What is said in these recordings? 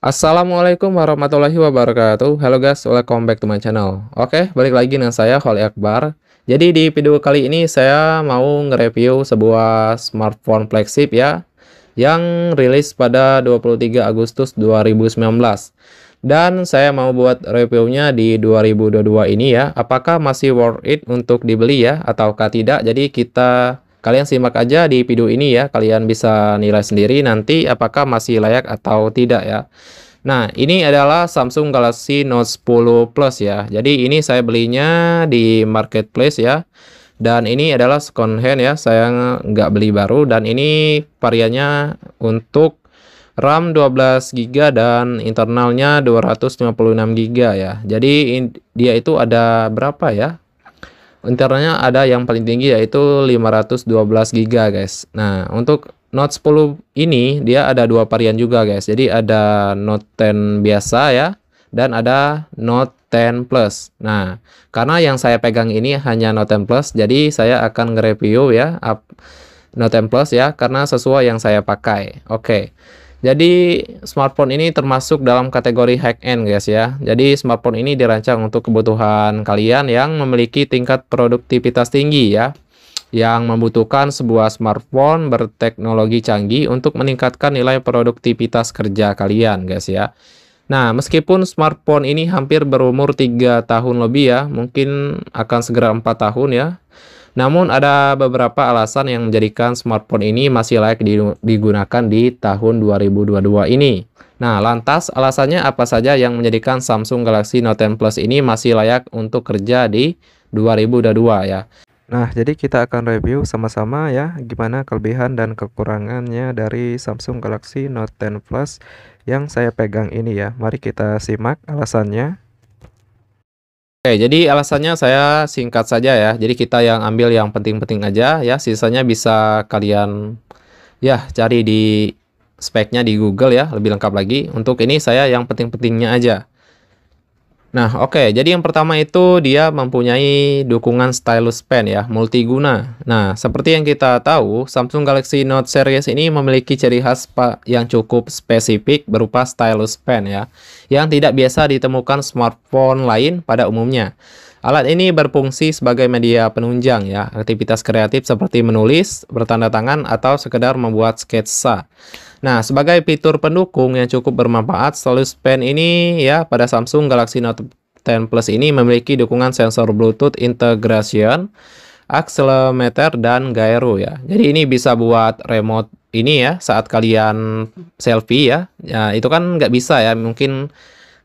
Assalamualaikum warahmatullahi wabarakatuh Halo guys, welcome back to my channel Oke, balik lagi dengan saya Khali Akbar Jadi di video kali ini saya mau nge-review sebuah smartphone flagship ya Yang rilis pada 23 Agustus 2019 Dan saya mau buat reviewnya di 2022 ini ya Apakah masih worth it untuk dibeli ya ataukah tidak Jadi kita Kalian simak aja di video ini ya, kalian bisa nilai sendiri nanti apakah masih layak atau tidak ya. Nah, ini adalah Samsung Galaxy Note 10 Plus ya. Jadi ini saya belinya di marketplace ya. Dan ini adalah second hand ya, saya nggak beli baru. Dan ini variannya untuk RAM 12GB dan internalnya 256GB ya. Jadi dia itu ada berapa ya? Internalnya ada yang paling tinggi yaitu 512 GB guys. Nah, untuk Note 10 ini dia ada dua varian juga guys. Jadi ada Note 10 biasa ya dan ada Note 10 Plus. Nah, karena yang saya pegang ini hanya Note 10 Plus, jadi saya akan nge-review ya Note 10 Plus ya karena sesuai yang saya pakai. Oke. Okay. Jadi smartphone ini termasuk dalam kategori high end guys ya. Jadi smartphone ini dirancang untuk kebutuhan kalian yang memiliki tingkat produktivitas tinggi ya. Yang membutuhkan sebuah smartphone berteknologi canggih untuk meningkatkan nilai produktivitas kerja kalian guys ya. Nah, meskipun smartphone ini hampir berumur 3 tahun lebih ya, mungkin akan segera 4 tahun ya. Namun ada beberapa alasan yang menjadikan smartphone ini masih layak digunakan di tahun 2022 ini. Nah, lantas alasannya apa saja yang menjadikan Samsung Galaxy Note 10 Plus ini masih layak untuk kerja di 2022 ya. Nah, jadi kita akan review sama-sama ya gimana kelebihan dan kekurangannya dari Samsung Galaxy Note 10 Plus yang saya pegang ini ya. Mari kita simak alasannya. Oke, eh, jadi alasannya saya singkat saja ya. Jadi kita yang ambil yang penting-penting aja ya. Sisanya bisa kalian ya cari di speknya di Google ya, lebih lengkap lagi. Untuk ini saya yang penting-pentingnya aja. Nah, oke. Okay, jadi yang pertama itu dia mempunyai dukungan stylus pen ya, multiguna. Nah, seperti yang kita tahu, Samsung Galaxy Note series ini memiliki ciri khas yang cukup spesifik berupa stylus pen ya yang tidak biasa ditemukan smartphone lain pada umumnya. Alat ini berfungsi sebagai media penunjang ya, aktivitas kreatif seperti menulis, bertanda tangan, atau sekedar membuat sketsa. Nah, sebagai fitur pendukung yang cukup bermanfaat, Stylus Pen ini ya pada Samsung Galaxy Note 10 Plus ini memiliki dukungan sensor Bluetooth integration, accelerometer, dan gyro ya. Jadi ini bisa buat remote ini ya saat kalian selfie ya, ya itu kan nggak bisa ya mungkin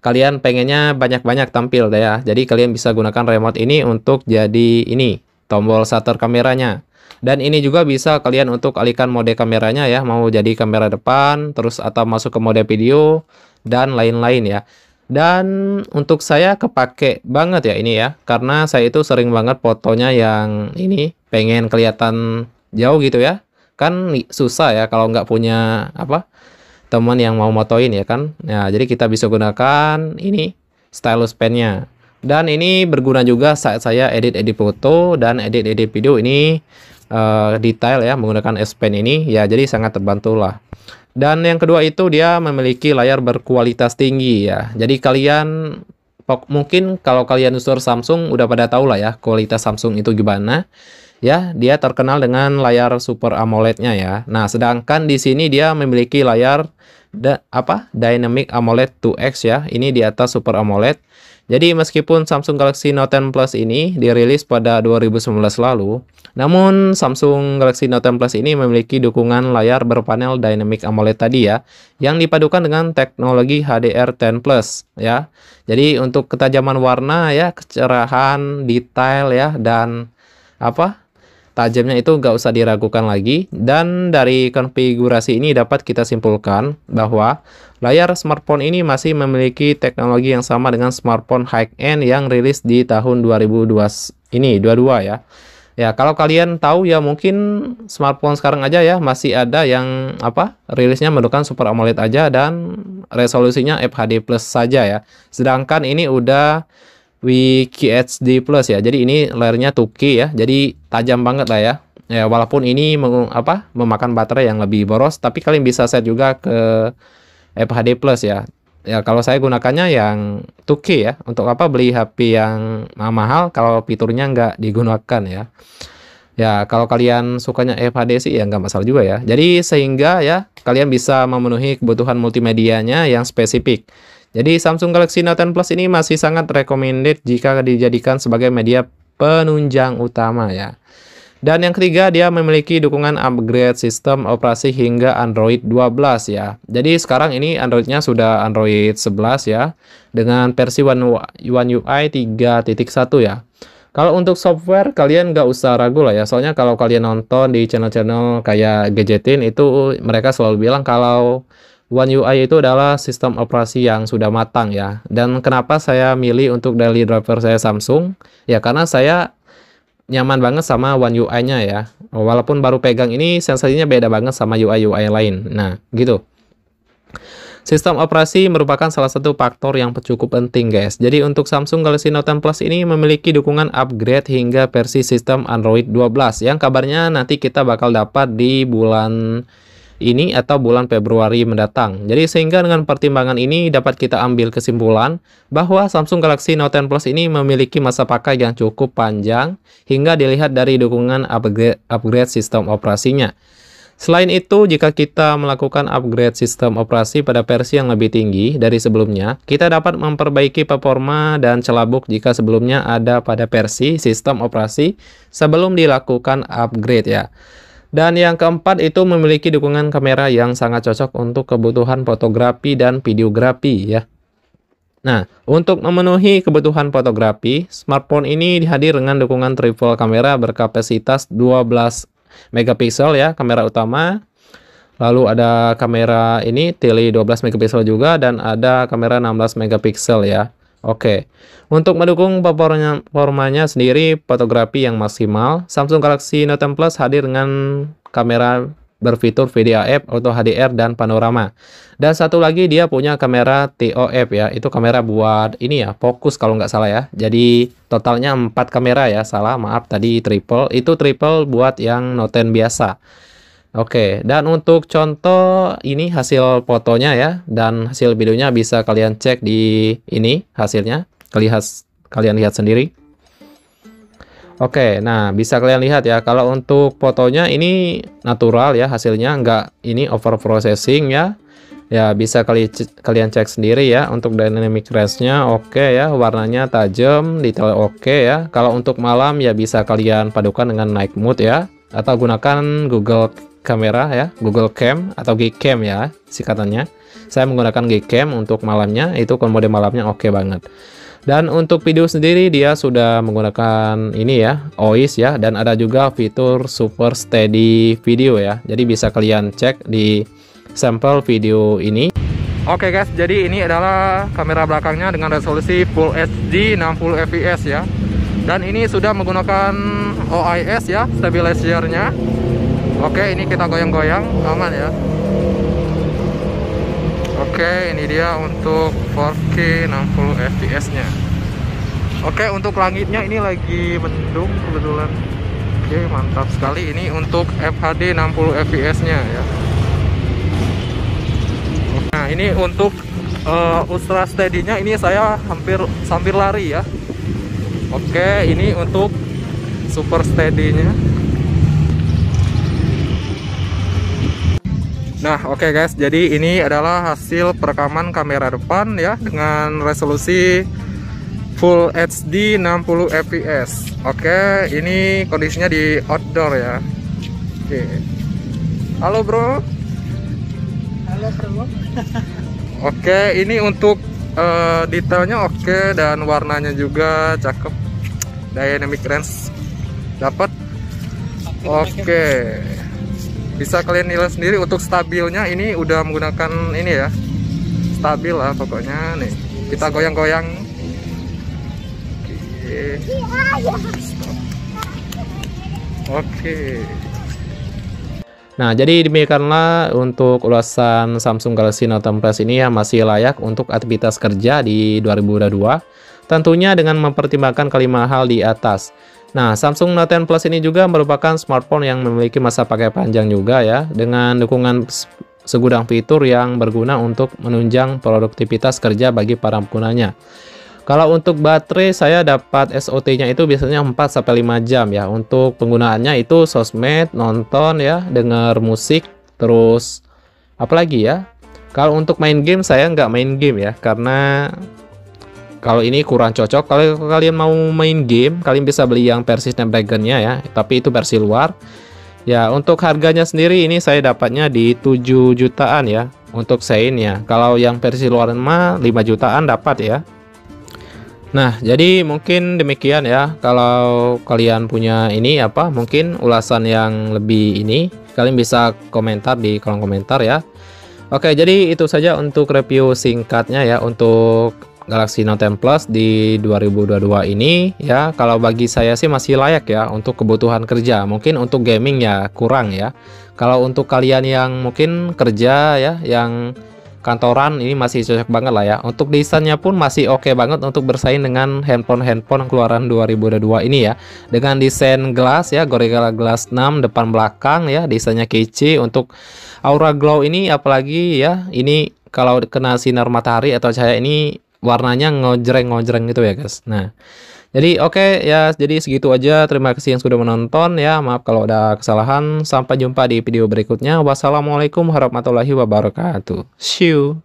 kalian pengennya banyak-banyak tampil ya jadi kalian bisa gunakan remote ini untuk jadi ini tombol shutter kameranya dan ini juga bisa kalian untuk alihkan mode kameranya ya mau jadi kamera depan terus atau masuk ke mode video dan lain-lain ya dan untuk saya kepake banget ya ini ya karena saya itu sering banget fotonya yang ini pengen kelihatan jauh gitu ya kan susah ya kalau nggak punya apa teman yang mau motoin ya kan. Nah, jadi kita bisa gunakan ini stylus pennya. Dan ini berguna juga saat saya edit-edit foto dan edit-edit video ini uh, detail ya menggunakan S Pen ini. Ya, jadi sangat terbantu lah. Dan yang kedua itu dia memiliki layar berkualitas tinggi ya. Jadi kalian mungkin kalau kalian user Samsung udah pada tahu lah ya kualitas Samsung itu gimana ya dia terkenal dengan layar Super AMOLED-nya ya. Nah, sedangkan di sini dia memiliki layar da, apa? Dynamic AMOLED 2X ya. Ini di atas Super AMOLED. Jadi meskipun Samsung Galaxy Note 10 Plus ini dirilis pada 2019 lalu, namun Samsung Galaxy Note 10 Plus ini memiliki dukungan layar berpanel Dynamic AMOLED tadi ya, yang dipadukan dengan teknologi HDR10 Plus ya. Jadi untuk ketajaman warna ya, kecerahan, detail ya, dan apa Tajamnya itu nggak usah diragukan lagi. Dan dari konfigurasi ini dapat kita simpulkan bahwa layar smartphone ini masih memiliki teknologi yang sama dengan smartphone high-end yang rilis di tahun 2002 ini, 22 ya. Ya, kalau kalian tahu ya mungkin smartphone sekarang aja ya masih ada yang apa? rilisnya menggunakan Super AMOLED aja dan resolusinya FHD plus saja ya. Sedangkan ini udah WQHD Plus ya. Jadi ini layarnya 2K ya. Jadi tajam banget lah ya. Ya walaupun ini meng, apa memakan baterai yang lebih boros, tapi kalian bisa set juga ke FHD Plus ya. Ya kalau saya gunakannya yang 2K ya. Untuk apa beli HP yang mahal kalau fiturnya nggak digunakan ya. Ya kalau kalian sukanya FHD sih ya nggak masalah juga ya. Jadi sehingga ya kalian bisa memenuhi kebutuhan multimedianya yang spesifik. Jadi Samsung Galaxy Note 10 Plus ini masih sangat recommended jika dijadikan sebagai media penunjang utama ya. Dan yang ketiga, dia memiliki dukungan upgrade sistem operasi hingga Android 12 ya. Jadi sekarang ini Androidnya sudah Android 11 ya, dengan versi One, UI 3.1 ya. Kalau untuk software, kalian nggak usah ragu lah ya. Soalnya kalau kalian nonton di channel-channel kayak Gadgetin itu, mereka selalu bilang kalau One UI itu adalah sistem operasi yang sudah matang ya. Dan kenapa saya milih untuk daily driver saya Samsung? Ya karena saya nyaman banget sama One UI-nya ya. Walaupun baru pegang ini sensasinya beda banget sama UI UI lain. Nah, gitu. Sistem operasi merupakan salah satu faktor yang cukup penting guys. Jadi untuk Samsung Galaxy Note 10 Plus ini memiliki dukungan upgrade hingga versi sistem Android 12 yang kabarnya nanti kita bakal dapat di bulan ini atau bulan Februari mendatang. Jadi sehingga dengan pertimbangan ini dapat kita ambil kesimpulan bahwa Samsung Galaxy Note 10 Plus ini memiliki masa pakai yang cukup panjang hingga dilihat dari dukungan upgrade, upgrade sistem operasinya. Selain itu, jika kita melakukan upgrade sistem operasi pada versi yang lebih tinggi dari sebelumnya, kita dapat memperbaiki performa dan celabuk jika sebelumnya ada pada versi sistem operasi sebelum dilakukan upgrade ya. Dan yang keempat itu memiliki dukungan kamera yang sangat cocok untuk kebutuhan fotografi dan videografi ya. Nah, untuk memenuhi kebutuhan fotografi, smartphone ini dihadir dengan dukungan triple kamera berkapasitas 12 megapiksel ya, kamera utama. Lalu ada kamera ini tele 12 megapiksel juga dan ada kamera 16 megapiksel ya. Oke. Untuk mendukung performanya sendiri fotografi yang maksimal, Samsung Galaxy Note 10 Plus hadir dengan kamera berfitur VDAF, auto HDR dan panorama. Dan satu lagi dia punya kamera TOF ya, itu kamera buat ini ya, fokus kalau nggak salah ya. Jadi totalnya 4 kamera ya, salah maaf tadi triple, itu triple buat yang Note 10 biasa. Oke, dan untuk contoh ini hasil fotonya ya, dan hasil videonya bisa kalian cek di ini hasilnya, kelihat kalian lihat sendiri. Oke, nah bisa kalian lihat ya, kalau untuk fotonya ini natural ya hasilnya, nggak ini over processing ya. Ya bisa kali kalian cek sendiri ya untuk dynamic range-nya oke ya, warnanya tajam, detail oke ya. Kalau untuk malam ya bisa kalian padukan dengan night mode ya atau gunakan Google kamera ya, Google Cam atau Gcam ya singkatannya. Saya menggunakan Gcam untuk malamnya, itu kalau mode malamnya oke okay banget. Dan untuk video sendiri dia sudah menggunakan ini ya, OIS ya dan ada juga fitur super steady video ya. Jadi bisa kalian cek di sampel video ini. Oke okay guys, jadi ini adalah kamera belakangnya dengan resolusi Full HD 60 fps ya. Dan ini sudah menggunakan OIS ya, stabilizer-nya oke ini kita goyang-goyang aman ya oke ini dia untuk 4K 60 fps nya oke untuk langitnya ini lagi mendung kebetulan oke mantap sekali ini untuk FHD 60 fps nya ya nah ini untuk uh, Ultra Steady nya ini saya hampir sambil lari ya Oke, ini untuk super steady-nya. Nah, oke okay guys, jadi ini adalah hasil perekaman kamera depan ya dengan resolusi Full HD 60 fps. Oke, okay, ini kondisinya di outdoor ya. Oke. Okay. Halo, Bro. Halo, Bro. oke, ini untuk uh, detailnya oke okay, dan warnanya juga cakep. Dynamic range dapat. Oke. Okay bisa kalian nilai sendiri untuk stabilnya ini udah menggunakan ini ya stabil lah pokoknya nih kita goyang-goyang oke Nah, jadi demikianlah untuk ulasan Samsung Galaxy Note 10 Plus ini yang masih layak untuk aktivitas kerja di 2022. Tentunya dengan mempertimbangkan kelima hal di atas. Nah, Samsung Note 10 Plus ini juga merupakan smartphone yang memiliki masa pakai panjang juga ya, dengan dukungan segudang fitur yang berguna untuk menunjang produktivitas kerja bagi para penggunanya. Kalau untuk baterai saya dapat SOT-nya itu biasanya 4 sampai 5 jam ya. Untuk penggunaannya itu sosmed, nonton ya, dengar musik, terus apalagi ya. Kalau untuk main game saya nggak main game ya karena kalau ini kurang cocok kalau kalian mau main game kalian bisa beli yang versi Snapdragon-nya ya tapi itu versi luar ya untuk harganya sendiri ini saya dapatnya di 7 jutaan ya untuk sein ya. kalau yang versi luar mah 5 jutaan dapat ya Nah, jadi mungkin demikian ya. Kalau kalian punya ini apa, mungkin ulasan yang lebih ini, kalian bisa komentar di kolom komentar ya. Oke, jadi itu saja untuk review singkatnya ya untuk Galaxy Note 10 Plus di 2022 ini ya kalau bagi saya sih masih layak ya untuk kebutuhan kerja mungkin untuk gaming ya kurang ya kalau untuk kalian yang mungkin kerja ya yang kantoran ini masih cocok banget lah ya untuk desainnya pun masih oke okay banget untuk bersaing dengan handphone-handphone keluaran 2022 ini ya dengan desain gelas ya Gorilla Glass 6 depan belakang ya desainnya kece untuk aura glow ini apalagi ya ini kalau kena sinar matahari atau cahaya ini warnanya ngojreng-ngojreng gitu ya guys. Nah, jadi oke okay, ya, jadi segitu aja. Terima kasih yang sudah menonton ya. Maaf kalau ada kesalahan. Sampai jumpa di video berikutnya. Wassalamualaikum warahmatullahi wabarakatuh. See you.